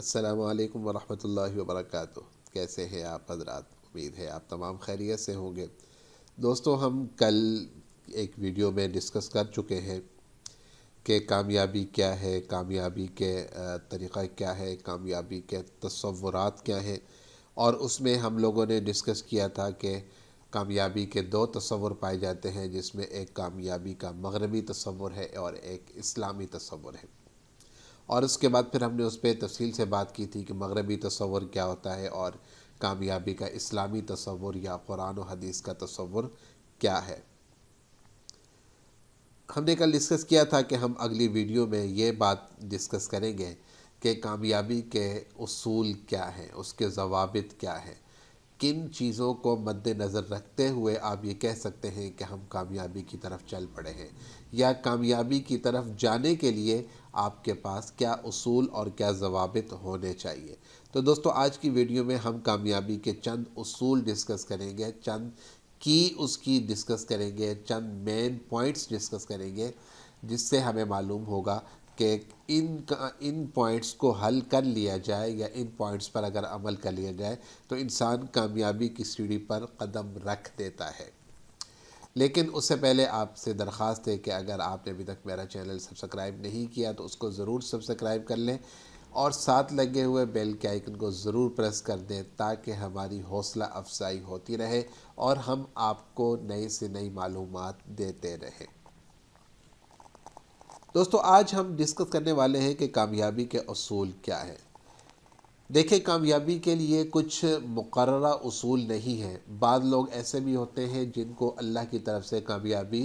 السلام علیکم ورحمۃ اللہ وبرکاتہ کیسے ہیں آپ حضرات امید ہے آپ تمام خیریت سے ہوں گے دوستوں ہم کل ایک ویڈیو میں ڈسکس کر چکے ہیں کہ کامیابی کیا ہے کامیابی کے طریقہ کیا ہے کامیابی کے تصورات کیا ہیں اور اس میں ہم لوگوں نے ڈسکس کیا تھا کہ کامیابی کے دو تصور پائے جاتے ہیں جس میں ایک کامیابی کا مغربی تصور ہے اور ایک اسلامی تصور ہے اور اس کے بعد پھر ہم نے اس پہ تفصیل سے بات کی تھی کہ مغربی تصور کیا ہوتا ہے اور کامیابی کا اسلامی تصور یا قرآن و حدیث کا تصور کیا ہے ہم نے کل ڈسکس کیا تھا کہ ہم اگلی ویڈیو میں یہ بات ڈسکس کریں گے کہ کامیابی کے اصول کیا ہیں اس کے ضوابط کیا ہیں کن چیزوں کو مد نظر رکھتے ہوئے آپ یہ کہہ سکتے ہیں کہ ہم کامیابی کی طرف چل پڑے ہیں یا کامیابی کی طرف جانے کے لیے آپ کے پاس کیا اصول اور کیا ضوابط ہونے چاہیے تو دوستو آج کی ویڈیو میں ہم کامیابی کے چند اصول ڈسکس کریں گے چند کی اس کی ڈسکس کریں گے چند مین پوائنٹس ڈسکس کریں گے جس سے ہمیں معلوم ہوگا کہ ان ان پوائنٹس کو حل کر لیا جائے یا ان پوائنٹس پر اگر عمل کر لیا جائے تو انسان کامیابی کی سیڑھی پر قدم رکھ دیتا ہے لیکن اس سے پہلے آپ سے درخواست ہے کہ اگر آپ نے ابھی تک میرا چینل سبسکرائب نہیں کیا تو اس کو ضرور سبسکرائب کر لیں اور ساتھ لگے ہوئے بیل کے آئیکن کو ضرور پریس کر دیں تاکہ ہماری حوصلہ افزائی ہوتی رہے اور ہم آپ کو نئی سے نئی معلومات دیتے رہیں دوستو آج ہم ڈسکس کرنے والے ہیں کہ کامیابی کے اصول کیا ہیں دیکھیں کامیابی کے لیے کچھ مقررہ اصول نہیں ہیں بعض لوگ ایسے بھی ہوتے ہیں جن کو اللہ کی طرف سے کامیابی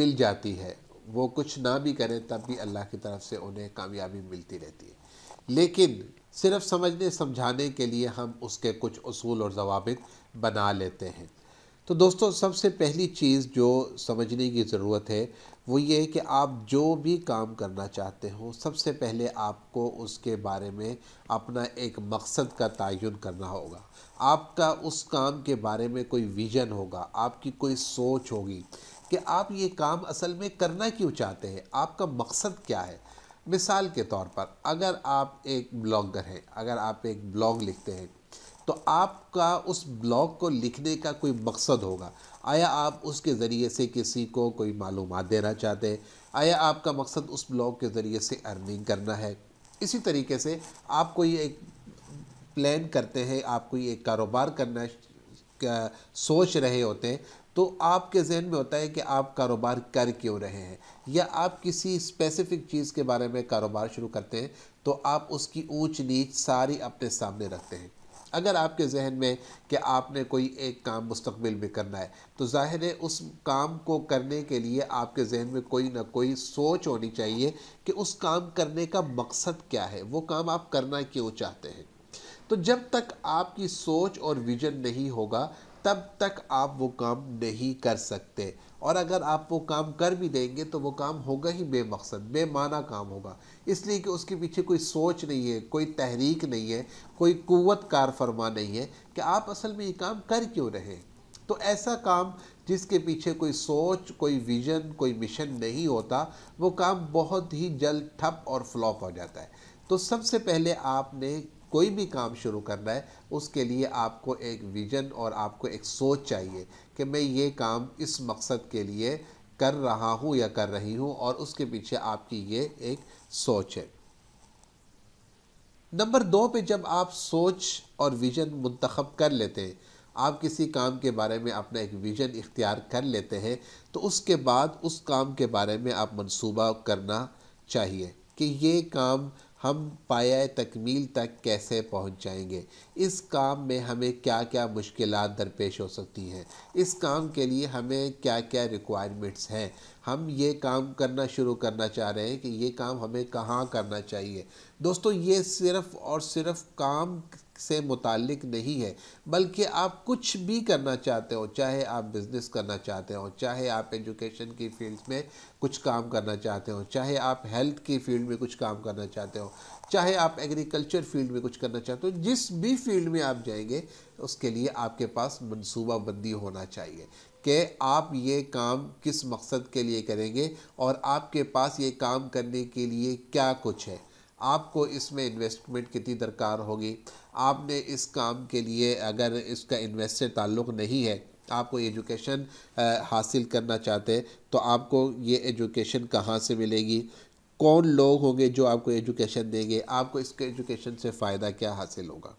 مل جاتی ہے وہ کچھ نہ بھی کریں تب بھی اللہ کی طرف سے انہیں کامیابی ملتی رہتی ہے لیکن صرف سمجھنے سمجھانے کے لیے ہم اس کے کچھ اصول اور ضوابط بنا لیتے ہیں تو دوستو سب سے پہلی چیز جو سمجھنے کی ضرورت ہے وہ یہ کہ آپ جو بھی کام کرنا چاہتے ہوں سب سے پہلے آپ کو اس کے بارے میں اپنا ایک مقصد کا تعین کرنا ہوگا آپ کا اس کام کے بارے میں کوئی ویژن ہوگا آپ کی کوئی سوچ ہوگی کہ آپ یہ کام اصل میں کرنا کیوں چاہتے ہیں آپ کا مقصد کیا ہے مثال کے طور پر اگر آپ ایک بلاگر ہیں اگر آپ ایک بلاگ لکھتے ہیں تو آپ کا اس بلاگ کو لکھنے کا کوئی مقصد ہوگا آیا آپ اس کے ذریعے سے کسی کو کوئی معلومات دینا چاہتے ہیں آیا آپ کا مقصد اس بلاگ کے ذریعے سے ارننگ کرنا ہے اسی طریقے سے آپ کوئی ایک پلان کرتے ہیں آپ کوئی ایک کاروبار کرنا سوچ رہے ہوتے ہیں تو آپ کے ذہن میں ہوتا ہے کہ آپ کاروبار کر کیوں رہے ہیں یا آپ کسی اسپیسیفک چیز کے بارے میں کاروبار شروع کرتے ہیں تو آپ اس کی اونچ نیچ ساری اپنے سامنے رکھتے ہیں اگر آپ کے ذہن میں کہ آپ نے کوئی ایک کام مستقبل میں کرنا ہے تو ظاہر ہے اس کام کو کرنے کے لیے آپ کے ذہن میں کوئی نہ کوئی سوچ ہونی چاہیے کہ اس کام کرنے کا مقصد کیا ہے وہ کام آپ کرنا کیوں چاہتے ہیں تو جب تک آپ کی سوچ اور ویژن نہیں ہوگا تب تک آپ وہ کام نہیں کر سکتے اور اگر آپ وہ کام کر بھی دیں گے تو وہ کام ہوگا ہی بے مقصد بے معنی کام ہوگا اس لیے کہ اس کے پیچھے کوئی سوچ نہیں ہے کوئی تحریک نہیں ہے کوئی قوت کار فرما نہیں ہے کہ آپ اصل میں یہ کام کر کیوں ہیں تو ایسا کام جس کے پیچھے کوئی سوچ کوئی ویژن کوئی مشن نہیں ہوتا وہ کام بہت ہی جلد ٹھپ اور فلاپ ہو جاتا ہے تو سب سے پہلے آپ نے کوئی بھی کام شروع کرنا ہے اس کے لیے آپ کو ایک ویژن اور آپ کو ایک سوچ چاہیے کہ میں یہ کام اس مقصد کے لیے کر رہا ہوں یا کر رہی ہوں اور اس کے پیچھے آپ کی یہ ایک سوچ ہے نمبر دو پہ جب آپ سوچ اور ویژن منتخب کر لیتے ہیں آپ کسی کام کے بارے میں اپنا ایک ویژن اختیار کر لیتے ہیں تو اس کے بعد اس کام کے بارے میں آپ منصوبہ کرنا چاہیے کہ یہ کام ہم پایہ تکمیل تک کیسے پہنچ جائیں گے اس کام میں ہمیں کیا کیا مشکلات درپیش ہو سکتی ہیں اس کام کے لیے ہمیں کیا کیا ریکوائرمنٹس ہیں ہم یہ کام کرنا شروع کرنا چاہ رہے ہیں کہ یہ کام ہمیں کہاں کرنا چاہیے دوستو یہ صرف اور صرف کام سے متعلق نہیں ہے بلکہ آپ کچھ بھی کرنا چاہتے ہو چاہے آپ بزنس کرنا چاہتے ہو چاہے آپ ایجوکیشن کی فیلڈ میں کچھ کام کرنا چاہتے ہو چاہے آپ ہیلتھ کی فیلڈ میں کچھ کام کرنا چاہتے ہو چاہے آپ ایگریکلچر فیلڈ میں کچھ کرنا چاہتے ہو جس بھی فیلڈ میں آپ جائیں گے اس کے لیے آپ کے پاس منصوبہ بندی ہونا چاہیے کہ آپ یہ کام کس مقصد کے لیے کریں گے اور آپ کے پاس یہ کام کرنے کے لیے کیا کچھ ہے آپ کو اس میں انویسٹمنٹ کتنی درکار ہوگی آپ نے اس کام کے لیے اگر اس کا انویسٹر تعلق نہیں ہے آپ کو ایجوکیشن حاصل کرنا چاہتے تو آپ کو یہ ایجوکیشن کہاں سے ملے گی کون لوگ ہوں گے جو آپ کو ایجوکیشن دیں گے آپ کو اس کے ایجوکیشن سے فائدہ کیا حاصل ہوگا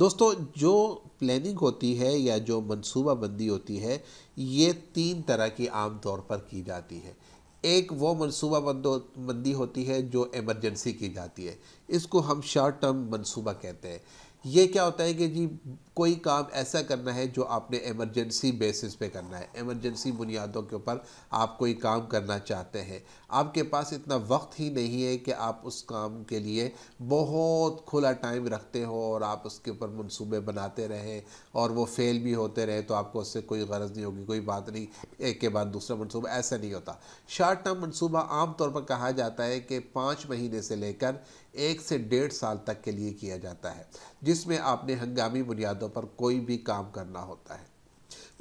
دوستو جو پلاننگ ہوتی ہے یا جو منصوبہ بندی ہوتی ہے یہ تین طرح کی عام طور پر کی جاتی ہے ایک وہ منصوبہ بندی ہوتی ہے جو ایمرجنسی کی جاتی ہے اس کو ہم شارٹ ٹرم منصوبہ کہتے ہیں یہ کیا ہوتا ہے کہ جی کوئی کام ایسا کرنا ہے جو آپ نے ایمرجنسی بیسس پہ کرنا ہے ایمرجنسی بنیادوں کے اوپر آپ کوئی کام کرنا چاہتے ہیں آپ کے پاس اتنا وقت ہی نہیں ہے کہ آپ اس کام کے لیے بہت کھلا ٹائم رکھتے ہو اور آپ اس کے اوپر منصوبے بناتے رہیں اور وہ فیل بھی ہوتے رہے تو آپ کو اس سے کوئی غرض نہیں ہوگی کوئی بات نہیں ایک کے بعد دوسرا منصوبہ ایسا نہیں ہوتا شارٹ ٹرم منصوبہ عام طور پر کہا جاتا ہے کہ پانچ مہینے سے لے کر ایک سے ڈیڑھ سال تک کے لیے کیا جاتا ہے جس میں آپ نے ہنگامی بنیادوں پر کوئی بھی کام کرنا ہوتا ہے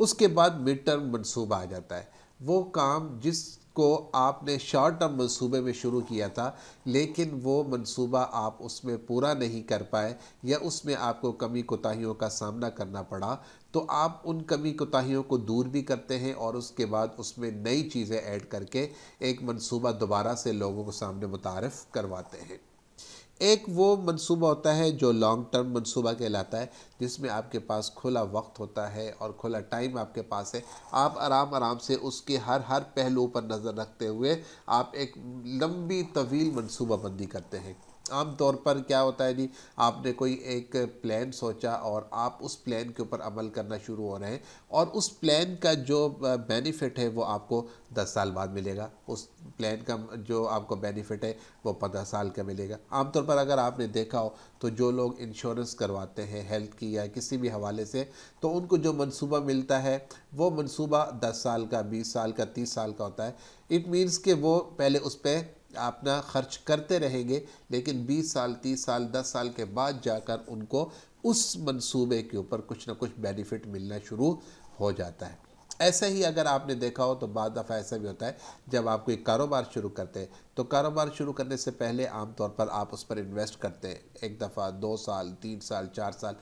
اس کے بعد مڈ ٹرم منصوبہ آ جاتا ہے وہ کام جس کو آپ نے شارٹ ٹرم منصوبے میں شروع کیا تھا لیکن وہ منصوبہ آپ اس میں پورا نہیں کر پائے یا اس میں آپ کو کمی کوتاہیوں کا سامنا کرنا پڑا تو آپ ان کمی کوتاہیوں کو دور بھی کرتے ہیں اور اس کے بعد اس میں نئی چیزیں ایڈ کر کے ایک منصوبہ دوبارہ سے لوگوں کو سامنے متعارف کرواتے ہیں ایک وہ منصوبہ ہوتا ہے جو لانگ ٹرم منصوبہ کہلاتا ہے جس میں آپ کے پاس کھلا وقت ہوتا ہے اور کھلا ٹائم آپ کے پاس ہے آپ آرام آرام سے اس کے ہر ہر پہلو پر نظر رکھتے ہوئے آپ ایک لمبی طویل منصوبہ بندی کرتے ہیں عام طور پر کیا ہوتا ہے جی آپ نے کوئی ایک پلان سوچا اور آپ اس پلان کے اوپر عمل کرنا شروع ہو رہے ہیں اور اس پلان کا جو بینیفٹ ہے وہ آپ کو دس سال بعد ملے گا اس پلان کا جو آپ کو بینیفٹ ہے وہ پندرہ سال کا ملے گا عام طور پر اگر آپ نے دیکھا ہو تو جو لوگ انشورنس کرواتے ہیں ہیلتھ کی یا کسی بھی حوالے سے تو ان کو جو منصوبہ ملتا ہے وہ منصوبہ دس سال کا بیس سال کا تیس سال کا ہوتا ہے اٹ مینس کہ وہ پہلے اس پہ اپنا خرچ کرتے رہیں گے لیکن بیس سال تیس سال دس سال کے بعد جا کر ان کو اس منصوبے کے اوپر کچھ نہ کچھ بینیفٹ ملنا شروع ہو جاتا ہے ایسے ہی اگر آپ نے دیکھا ہو تو بعض دفعہ ایسا بھی ہوتا ہے جب آپ کوئی کاروبار شروع کرتے ہیں تو کاروبار شروع کرنے سے پہلے عام طور پر آپ اس پر انویسٹ کرتے ہیں ایک دفعہ دو سال تین سال چار سال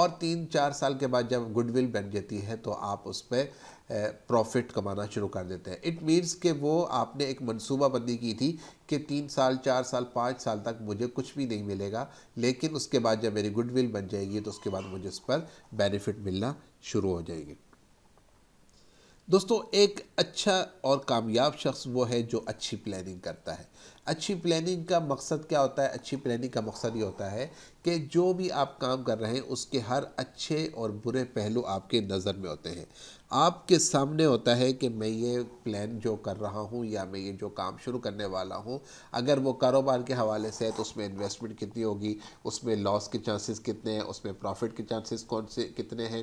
اور تین چار سال کے بعد جب گڈ ول بن جاتی ہے تو آپ اس پہ پروفٹ کمانا شروع کر دیتے ہیں اٹ مینس کہ وہ آپ نے ایک منصوبہ بندی کی تھی کہ تین سال چار سال پانچ سال تک مجھے کچھ بھی نہیں ملے گا لیکن اس کے بعد جب میری گڈ ول بن جائے گی تو اس کے بعد مجھے اس پر بینیفٹ ملنا شروع ہو جائے گی دوستو ایک اچھا اور کامیاب شخص وہ ہے جو اچھی پلاننگ کرتا ہے اچھی پلاننگ کا مقصد کیا ہوتا ہے اچھی پلاننگ کا مقصد یہ ہوتا ہے کہ جو بھی آپ کام کر رہے ہیں اس کے ہر اچھے اور برے پہلو آپ کے نظر میں ہوتے ہیں آپ کے سامنے ہوتا ہے کہ میں یہ پلان جو کر رہا ہوں یا میں یہ جو کام شروع کرنے والا ہوں اگر وہ کاروبار کے حوالے سے ہے تو اس میں انویسٹمنٹ کتنی ہوگی اس میں لاس کے چانسز کتنے ہیں اس میں پروفٹ کے چانسز کون سے کتنے ہیں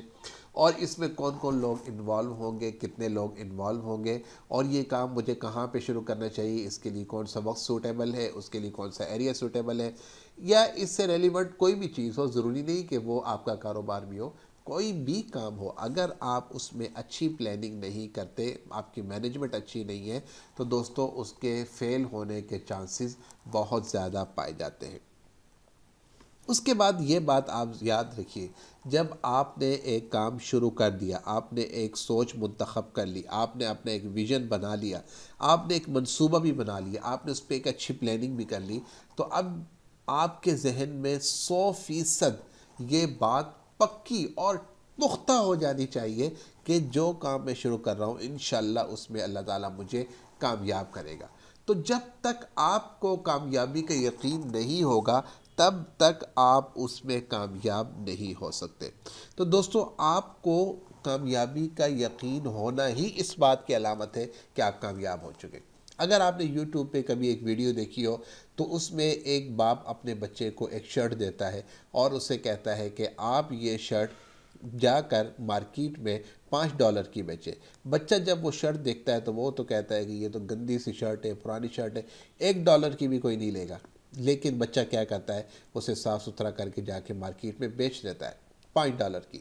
اور اس میں کون کون لوگ انوالو ہوں گے کتنے لوگ انوالو ہوں گے اور یہ کام مجھے کہاں پہ شروع کرنا چاہیے اس کے لیے کون سا وقت سوٹیبل ہے اس کے لیے کون سا ایریا سوٹیبل ہے یا اس سے ریلیونٹ کوئی بھی چیز ہو ضروری نہیں کہ وہ آپ کا کاروبار بھی ہو کوئی بھی کام ہو اگر آپ اس میں اچھی پلاننگ نہیں کرتے آپ کی مینجمنٹ اچھی نہیں ہے تو دوستو اس کے فیل ہونے کے چانسز بہت زیادہ پائے جاتے ہیں اس کے بعد یہ بات آپ یاد رکھیے جب آپ نے ایک کام شروع کر دیا آپ نے ایک سوچ منتخب کر لی آپ نے اپنا ایک ویژن بنا لیا آپ نے ایک منصوبہ بھی بنا لیا آپ نے اس پہ ایک اچھی پلاننگ بھی کر لی تو اب آپ کے ذہن میں سو فیصد یہ بات پکی اور پختہ ہو جانی چاہیے کہ جو کام میں شروع کر رہا ہوں انشاءاللہ اس میں اللہ تعالیٰ مجھے کامیاب کرے گا تو جب تک آپ کو کامیابی کا یقین نہیں ہوگا تب تک آپ اس میں کامیاب نہیں ہو سکتے تو دوستو آپ کو کامیابی کا یقین ہونا ہی اس بات کی علامت ہے کہ آپ کامیاب ہو چکے اگر آپ نے یوٹیوب پہ کبھی ایک ویڈیو دیکھی ہو تو اس میں ایک باپ اپنے بچے کو ایک شرٹ دیتا ہے اور اسے کہتا ہے کہ آپ یہ شرٹ جا کر مارکیٹ میں پانچ ڈالر کی بیچے بچہ جب وہ شرٹ دیکھتا ہے تو وہ تو کہتا ہے کہ یہ تو گندی سی شرٹ ہے پرانی شرٹ ہے ایک ڈالر کی بھی کوئی نہیں لے گا لیکن بچہ کیا کرتا ہے اسے صاف ستھرا کر کے جا کے مارکیٹ میں بیچ دیتا ہے پانچ ڈالر کی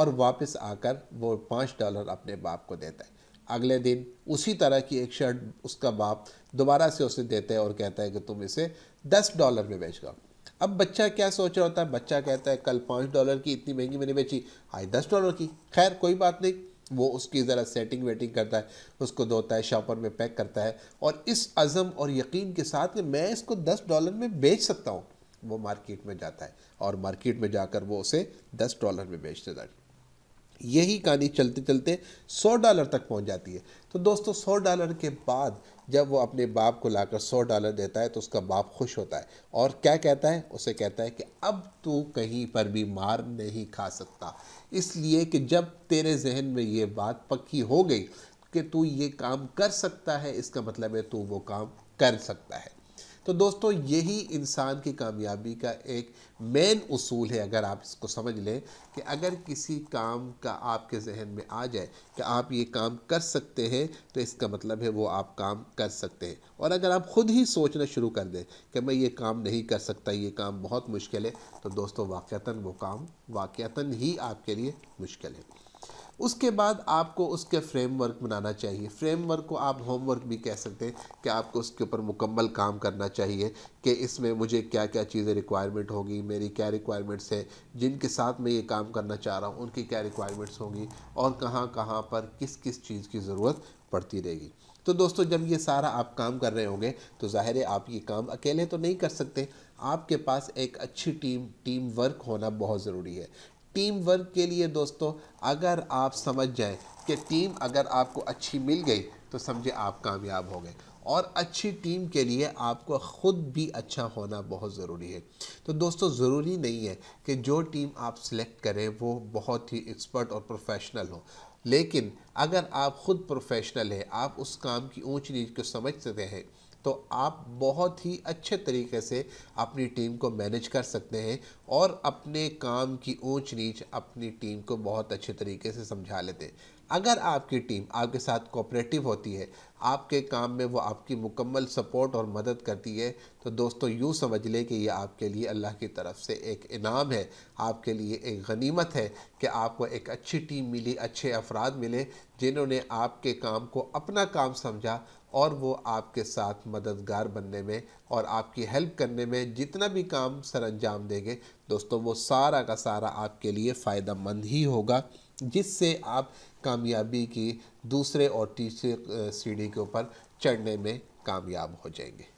اور واپس آ کر وہ پانچ ڈالر اپنے باپ کو دیتا ہے اگلے دن اسی طرح کی ایک شرٹ اس کا باپ دوبارہ سے اسے دیتا ہے اور کہتا ہے کہ تم اسے دس ڈالر میں بیچ گاؤں اب بچہ کیا سوچ رہا ہوتا ہے بچہ کہتا ہے کل پانچ ڈالر کی اتنی مہنگی میں نے بیچی آج دس ڈالر کی خیر کوئی بات نہیں وہ اس کی ذرا سیٹنگ ویٹنگ کرتا ہے اس کو دھوتا ہے شاپر میں پیک کرتا ہے اور اس عزم اور یقین کے ساتھ کہ میں اس کو دس ڈالر میں بیچ سکتا ہوں وہ مارکیٹ میں جاتا ہے اور مارکیٹ میں جا کر وہ اسے دس ڈالر میں بیچ دیتا ہے یہی کہانی چلتے چلتے سو ڈالر تک پہنچ جاتی ہے تو دوستو سو ڈالر کے بعد جب وہ اپنے باپ کو لا کر سو ڈالر دیتا ہے تو اس کا باپ خوش ہوتا ہے اور کیا کہتا ہے اسے کہتا ہے کہ اب تو کہیں پر بھی مار نہیں کھا سکتا اس لیے کہ جب تیرے ذہن میں یہ بات پکی ہو گئی کہ تو یہ کام کر سکتا ہے اس کا مطلب ہے تو وہ کام کر سکتا ہے تو دوستو یہی انسان کی کامیابی کا ایک مین اصول ہے اگر آپ اس کو سمجھ لیں کہ اگر کسی کام کا آپ کے ذہن میں آ جائے کہ آپ یہ کام کر سکتے ہیں تو اس کا مطلب ہے وہ آپ کام کر سکتے ہیں اور اگر آپ خود ہی سوچنا شروع کر دیں کہ میں یہ کام نہیں کر سکتا یہ کام بہت مشکل ہے تو دوستو واقعتاً وہ کام واقعتاً ہی آپ کے لیے مشکل ہے اس کے بعد آپ کو اس کے فریم ورک بنانا چاہیے فریم ورک کو آپ ہوم ورک بھی کہہ سکتے ہیں کہ آپ کو اس کے اوپر مکمل کام کرنا چاہیے کہ اس میں مجھے کیا کیا چیزیں ریکوائرمنٹ ہوگی میری کیا ریکوائرمنٹس ہیں جن کے ساتھ میں یہ کام کرنا چاہ رہا ہوں ان کی کیا ریکوائرمنٹس ہوں گی اور کہاں کہاں پر کس کس چیز کی ضرورت پڑتی رہے گی تو دوستو جب یہ سارا آپ کام کر رہے ہوں گے تو ظاہر ہے آپ یہ کام اکیلے تو نہیں کر سکتے آپ کے پاس ایک اچھی ٹیم ٹیم ورک ہونا بہت ضروری ہے ٹیم ورک کے لیے دوستو اگر آپ سمجھ جائیں کہ ٹیم اگر آپ کو اچھی مل گئی تو سمجھے آپ کامیاب ہو گئے اور اچھی ٹیم کے لیے آپ کو خود بھی اچھا ہونا بہت ضروری ہے تو دوستو ضروری نہیں ہے کہ جو ٹیم آپ سلیکٹ کریں وہ بہت ہی ایکسپرٹ اور پروفیشنل ہو لیکن اگر آپ خود پروفیشنل ہیں آپ اس کام کی اونچ نیچ کو سمجھ سکتے ہیں تو آپ بہت ہی اچھے طریقے سے اپنی ٹیم کو مینج کر سکتے ہیں اور اپنے کام کی اونچ نیچ اپنی ٹیم کو بہت اچھے طریقے سے سمجھا لیتے ہیں اگر آپ کی ٹیم آپ کے ساتھ کوپریٹیو ہوتی ہے آپ کے کام میں وہ آپ کی مکمل سپورٹ اور مدد کرتی ہے تو دوستو یوں سمجھ لے کہ یہ آپ کے لیے اللہ کی طرف سے ایک انعام ہے آپ کے لیے ایک غنیمت ہے کہ آپ کو ایک اچھی ٹیم ملی اچھے افراد ملے جنہوں نے آپ کے کام کو اپنا کام سمجھا اور وہ آپ کے ساتھ مددگار بننے میں اور آپ کی ہیلپ کرنے میں جتنا بھی کام سر انجام دیں گے دوستو وہ سارا کا سارا آپ کے لیے فائدہ مند ہی ہوگا جس سے آپ کامیابی کی دوسرے اور تیسرے سیڑھی کے اوپر چڑھنے میں کامیاب ہو جائیں گے